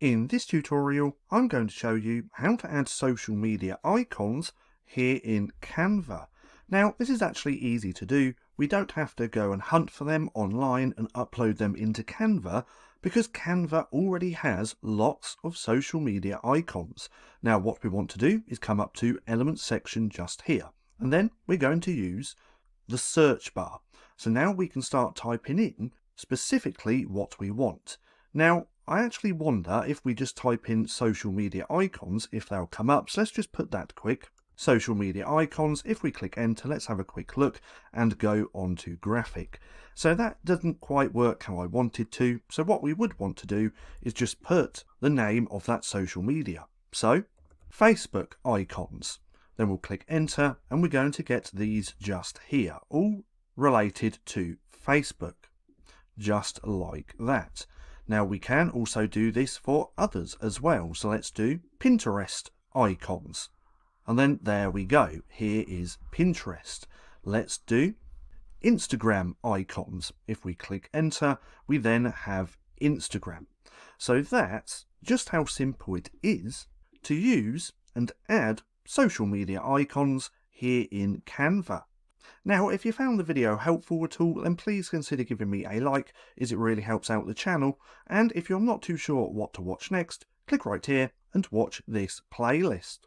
In this tutorial, I'm going to show you how to add social media icons here in Canva. Now, this is actually easy to do. We don't have to go and hunt for them online and upload them into Canva because Canva already has lots of social media icons. Now, what we want to do is come up to Elements section just here, and then we're going to use the search bar. So now we can start typing in specifically what we want. Now, I actually wonder if we just type in social media icons if they'll come up. So let's just put that quick. Social media icons, if we click enter, let's have a quick look and go on to graphic. So that doesn't quite work how I wanted to. So what we would want to do is just put the name of that social media. So Facebook icons. Then we'll click enter and we're going to get these just here, all related to Facebook, just like that. Now we can also do this for others as well. So let's do Pinterest icons. And then there we go. Here is Pinterest. Let's do Instagram icons. If we click enter, we then have Instagram. So that's just how simple it is to use and add social media icons here in Canva. Now, if you found the video helpful at all, then please consider giving me a like, as it really helps out the channel, and if you're not too sure what to watch next, click right here and watch this playlist.